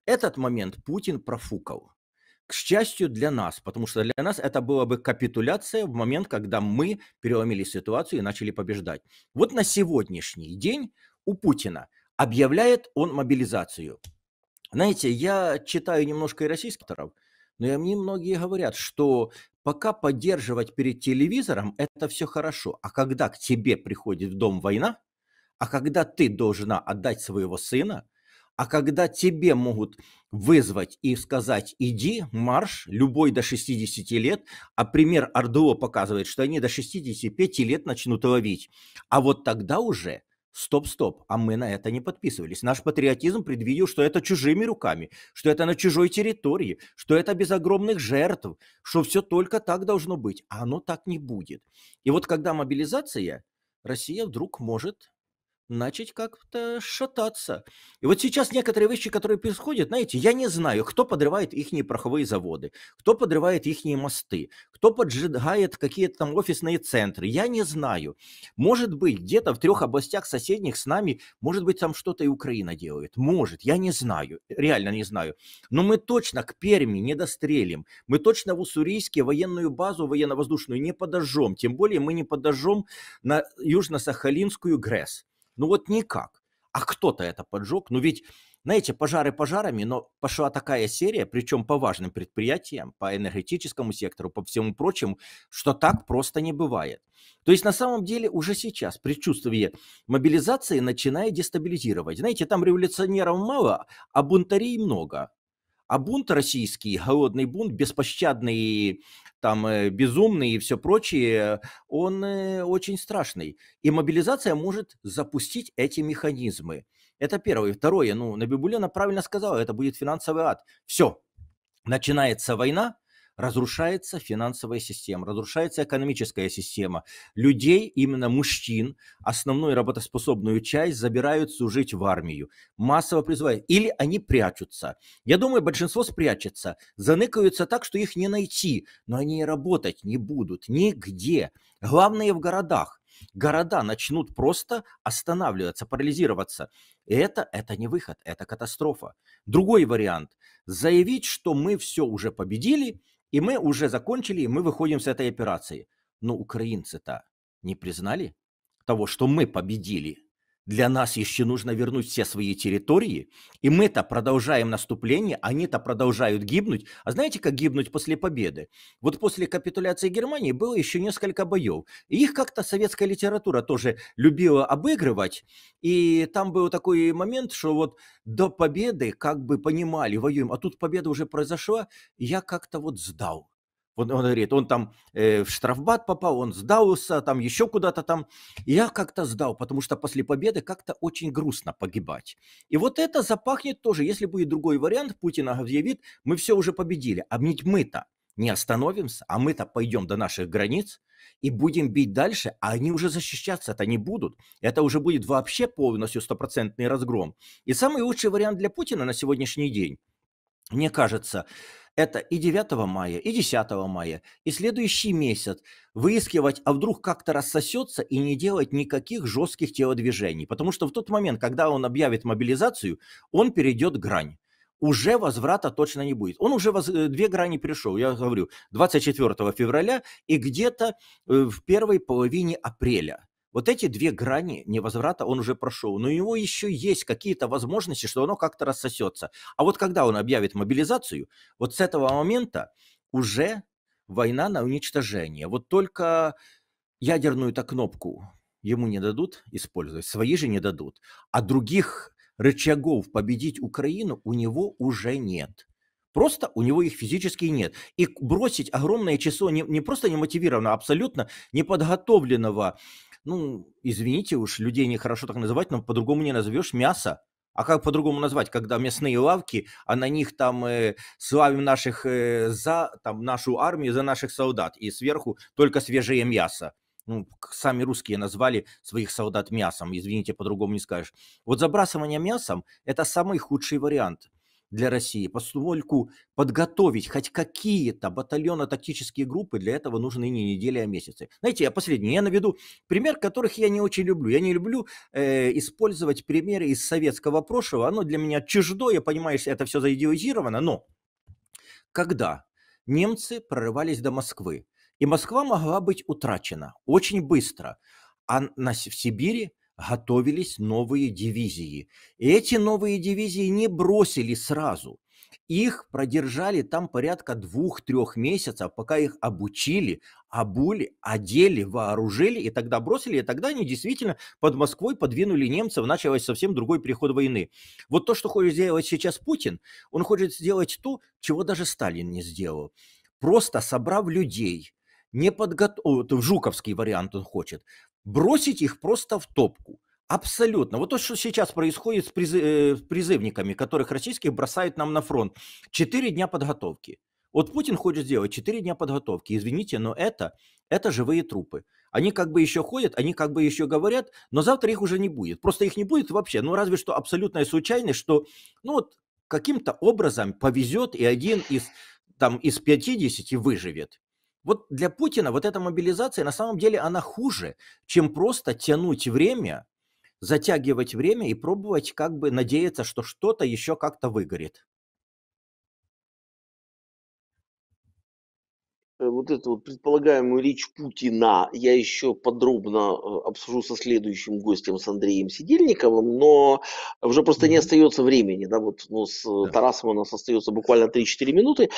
этот момент Путин профукал. К счастью для нас, потому что для нас это была бы капитуляция в момент, когда мы переломили ситуацию и начали побеждать. Вот на сегодняшний день у Путина объявляет он мобилизацию. Знаете, я читаю немножко и российских авторов, но и мне многие говорят, что пока поддерживать перед телевизором – это все хорошо. А когда к тебе приходит в дом война, а когда ты должна отдать своего сына – а когда тебе могут вызвать и сказать «иди, марш», любой до 60 лет, а пример РДО показывает, что они до 65 лет начнут ловить, а вот тогда уже стоп-стоп, а мы на это не подписывались. Наш патриотизм предвидел, что это чужими руками, что это на чужой территории, что это без огромных жертв, что все только так должно быть, а оно так не будет. И вот когда мобилизация, Россия вдруг может начать как-то шататься. И вот сейчас некоторые вещи, которые происходят, знаете, я не знаю, кто подрывает их пороховые заводы, кто подрывает их мосты, кто поджигает какие-то там офисные центры, я не знаю. Может быть, где-то в трех областях соседних с нами, может быть, там что-то и Украина делает. Может, я не знаю, реально не знаю. Но мы точно к Перми не дострелим, мы точно в Уссурийске военную базу военно-воздушную не подожжем, тем более мы не подожжем на Южно-Сахалинскую ГРЭС. Ну вот никак. А кто-то это поджег. Ну ведь, знаете, пожары пожарами, но пошла такая серия, причем по важным предприятиям, по энергетическому сектору, по всему прочему, что так просто не бывает. То есть на самом деле уже сейчас предчувствие мобилизации начинает дестабилизировать. Знаете, там революционеров мало, а бунтарей много. А бунт российский, голодный бунт, беспощадный, там, э, безумный и все прочее, он э, очень страшный. И мобилизация может запустить эти механизмы. Это первое. Второе, ну, Набибулина правильно сказала, это будет финансовый ад. Все, начинается война, разрушается финансовая система, разрушается экономическая система. Людей, именно мужчин, основную работоспособную часть забирают служить в армию, массово призывают. Или они прячутся. Я думаю, большинство спрячется, заныкаются так, что их не найти, но они и работать не будут нигде. Главное в городах города начнут просто останавливаться, парализироваться. И это, это не выход, это катастрофа. Другой вариант – заявить, что мы все уже победили, и мы уже закончили, и мы выходим с этой операции. Но украинцы-то не признали того, что мы победили для нас еще нужно вернуть все свои территории, и мы-то продолжаем наступление, они-то продолжают гибнуть. А знаете, как гибнуть после победы? Вот после капитуляции Германии было еще несколько боев, и их как-то советская литература тоже любила обыгрывать, и там был такой момент, что вот до победы как бы понимали, воюем, а тут победа уже произошла, я как-то вот сдал. Он, он говорит, он там э, в штрафбат попал, он сдался, там еще куда-то там. я как-то сдал, потому что после победы как-то очень грустно погибать. И вот это запахнет тоже. Если будет другой вариант, Путина объявит, мы все уже победили. А ведь мы-то не остановимся, а мы-то пойдем до наших границ и будем бить дальше, а они уже защищаться-то не будут. Это уже будет вообще полностью стопроцентный разгром. И самый лучший вариант для Путина на сегодняшний день – мне кажется, это и 9 мая, и 10 мая, и следующий месяц выискивать, а вдруг как-то рассосется и не делать никаких жестких телодвижений. Потому что в тот момент, когда он объявит мобилизацию, он перейдет грань. Уже возврата точно не будет. Он уже воз... Э, две грани пришел, я говорю, 24 февраля и где-то э, в первой половине апреля. Вот эти две грани невозврата он уже прошел, но у него еще есть какие-то возможности, что оно как-то рассосется. А вот когда он объявит мобилизацию, вот с этого момента уже война на уничтожение. Вот только ядерную-то кнопку ему не дадут использовать, свои же не дадут, а других рычагов победить Украину у него уже нет. Просто у него их физически нет. И бросить огромное число не, не просто немотивированного, а абсолютно неподготовленного ну, извините уж, людей нехорошо так называть, но по-другому не назовешь мясо. А как по-другому назвать, когда мясные лавки, а на них там э, славим наших э, за там нашу армию, за наших солдат, и сверху только свежее мясо. Ну, сами русские назвали своих солдат мясом, извините, по-другому не скажешь. Вот забрасывание мясом – это самый худший вариант – для России, поскольку подготовить хоть какие-то батальоны тактические группы для этого нужны не недели, а месяцы. Знаете, я последний, я наведу пример, которых я не очень люблю. Я не люблю э, использовать примеры из советского прошлого, оно для меня чуждо, я понимаю, что это все заидеализировано, но когда немцы прорывались до Москвы, и Москва могла быть утрачена очень быстро, а на, в Сибири готовились новые дивизии. И эти новые дивизии не бросили сразу. Их продержали там порядка двух-трех месяцев, пока их обучили, обули, одели, вооружили, и тогда бросили, и тогда они действительно под Москвой подвинули немцев, Началась совсем другой переход войны. Вот то, что хочет сделать сейчас Путин, он хочет сделать то, чего даже Сталин не сделал. Просто собрав людей, не подготов... Жуковский вариант он хочет бросить их просто в топку. Абсолютно. Вот то, что сейчас происходит э, с призывниками, которых российских бросают нам на фронт. Четыре дня подготовки. Вот Путин хочет сделать четыре дня подготовки. Извините, но это, это живые трупы. Они как бы еще ходят, они как бы еще говорят, но завтра их уже не будет. Просто их не будет вообще. Ну, разве что абсолютная случайность, что, ну, вот каким-то образом повезет, и один из, там, из 50 выживет. Вот для Путина вот эта мобилизация, на самом деле, она хуже, чем просто тянуть время, затягивать время и пробовать как бы надеяться, что что-то еще как-то выгорит. Э, вот эту вот предполагаемую речь Путина я еще подробно э, обсужу со следующим гостем, с Андреем Сидельниковым, но уже просто не остается времени. Да, вот, ну, с да. Тарасом у нас остается буквально 3-4 минуты.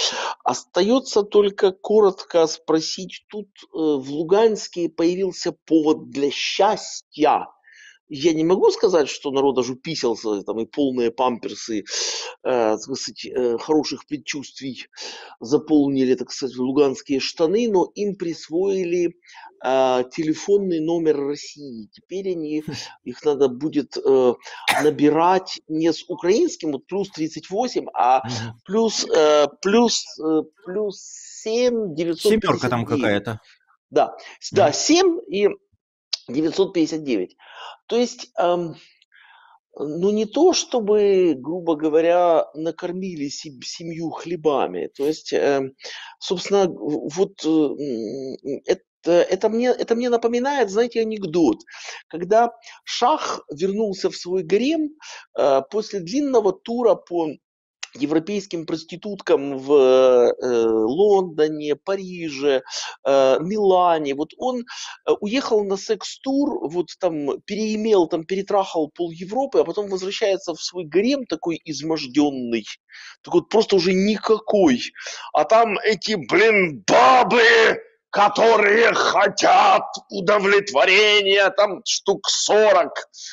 Остается только коротко спросить, тут э, в Луганске появился повод для счастья – я не могу сказать, что народ даже писался там, и полные памперсы, э, так сказать, э, хороших предчувствий заполнили, так сказать, луганские штаны, но им присвоили э, телефонный номер России. Теперь они, их надо будет э, набирать не с украинским, вот плюс 38, а плюс, э, плюс, э, плюс 7, 900. Семерка там какая-то. Да, да, 7 и 959. То есть, эм, ну не то, чтобы, грубо говоря, накормили семью хлебами. То есть, э, собственно, вот э, это это мне, это мне напоминает, знаете, анекдот. Когда Шах вернулся в свой гарем э, после длинного тура по европейским проституткам в э, Лондоне, Париже, э, Милане. Вот он э, уехал на секс-тур, вот там переимел, там перетрахал пол Европы, а потом возвращается в свой гарем такой изможденный, такой вот просто уже никакой. А там эти, блин, бабы! которые хотят удовлетворения, там штук 40,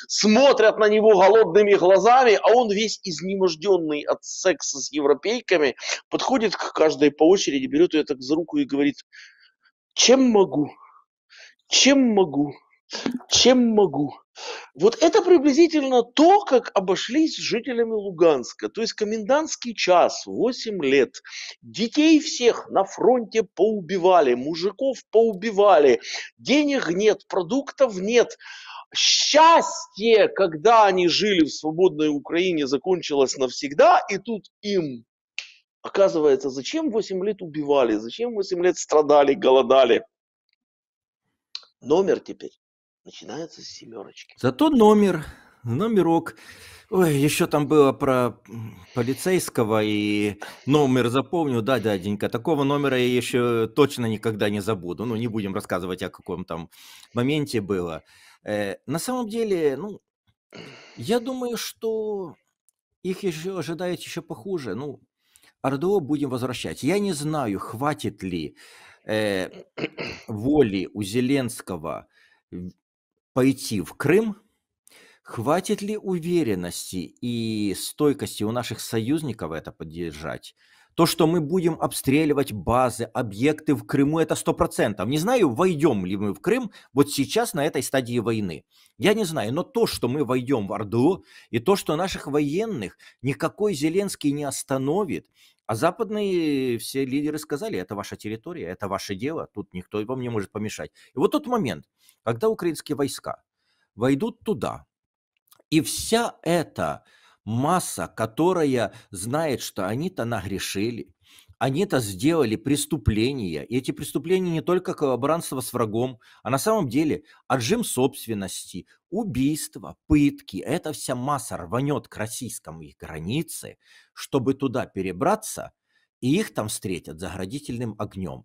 смотрят на него голодными глазами, а он весь изнеможденный от секса с европейками, подходит к каждой по очереди, берет ее так за руку и говорит, чем могу, чем могу чем могу. Вот это приблизительно то, как обошлись с жителями Луганска. То есть комендантский час, 8 лет. Детей всех на фронте поубивали, мужиков поубивали. Денег нет, продуктов нет. Счастье, когда они жили в свободной Украине, закончилось навсегда, и тут им Оказывается, зачем 8 лет убивали, зачем 8 лет страдали, голодали? Номер теперь начинается с семерочки. Зато номер, номерок. Ой, еще там было про полицейского и номер запомню. Да, дяденька, такого номера я еще точно никогда не забуду. Ну, не будем рассказывать, о каком там моменте было. Э, на самом деле, ну, я думаю, что их еще ожидает еще похуже. Ну, РДО будем возвращать. Я не знаю, хватит ли э, воли у Зеленского пойти в Крым, хватит ли уверенности и стойкости у наших союзников это поддержать? То, что мы будем обстреливать базы, объекты в Крыму, это сто процентов. Не знаю, войдем ли мы в Крым вот сейчас на этой стадии войны. Я не знаю, но то, что мы войдем в Орду, и то, что наших военных никакой Зеленский не остановит, а западные все лидеры сказали, это ваша территория, это ваше дело, тут никто вам не может помешать. И вот тот момент, когда украинские войска войдут туда, и вся эта масса, которая знает, что они-то нагрешили, они это сделали преступления. И эти преступления не только коллаборантство э, с врагом, а на самом деле отжим собственности, убийства, пытки. Эта вся масса рванет к российскому их границе, чтобы туда перебраться, и их там встретят заградительным огнем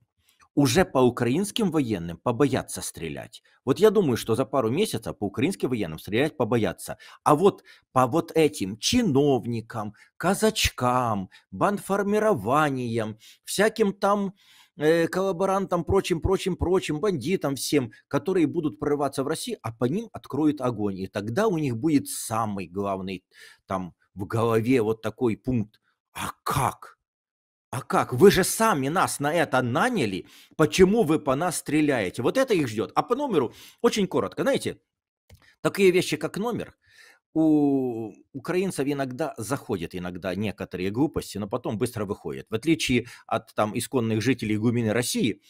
уже по украинским военным побояться стрелять. Вот я думаю, что за пару месяцев по украинским военным стрелять побояться. А вот по вот этим чиновникам, казачкам, банформированиям, всяким там э, коллаборантам, прочим, прочим, прочим, бандитам всем, которые будут прорываться в России, а по ним откроют огонь. И тогда у них будет самый главный там в голове вот такой пункт. А как? А как? Вы же сами нас на это наняли. Почему вы по нас стреляете? Вот это их ждет. А по номеру очень коротко. Знаете, такие вещи, как номер, у украинцев иногда заходят иногда некоторые глупости, но потом быстро выходят. В отличие от там исконных жителей глубины России,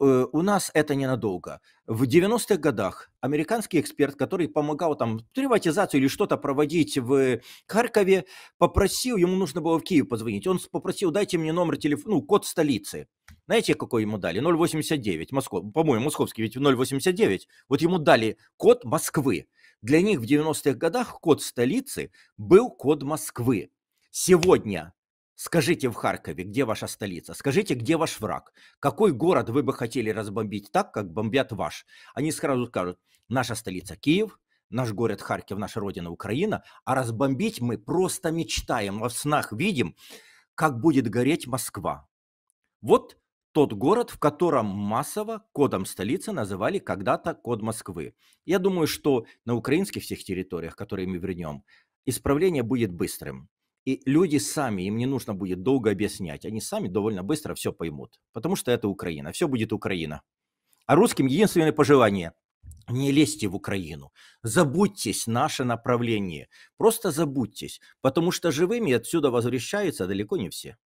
э, у нас это ненадолго. В 90-х годах американский эксперт, который помогал там приватизацию или что-то проводить в Харькове, попросил, ему нужно было в Киев позвонить, он попросил, дайте мне номер телефона, ну, код столицы. Знаете, какой ему дали? 089, Москва, по-моему, московский, ведь 089. Вот ему дали код Москвы. Для них в 90-х годах код столицы был код Москвы. Сегодня скажите в Харькове, где ваша столица, скажите, где ваш враг, какой город вы бы хотели разбомбить так, как бомбят ваш. Они сразу скажут, наша столица Киев, наш город Харьков, наша родина Украина, а разбомбить мы просто мечтаем, а во снах видим, как будет гореть Москва. Вот тот город, в котором массово кодом столицы называли когда-то код Москвы. Я думаю, что на украинских всех территориях, которые мы вернем, исправление будет быстрым. И люди сами, им не нужно будет долго объяснять, они сами довольно быстро все поймут, потому что это Украина, все будет Украина. А русским единственное пожелание – не лезьте в Украину, забудьтесь наше направление, просто забудьтесь, потому что живыми отсюда возвращаются далеко не все.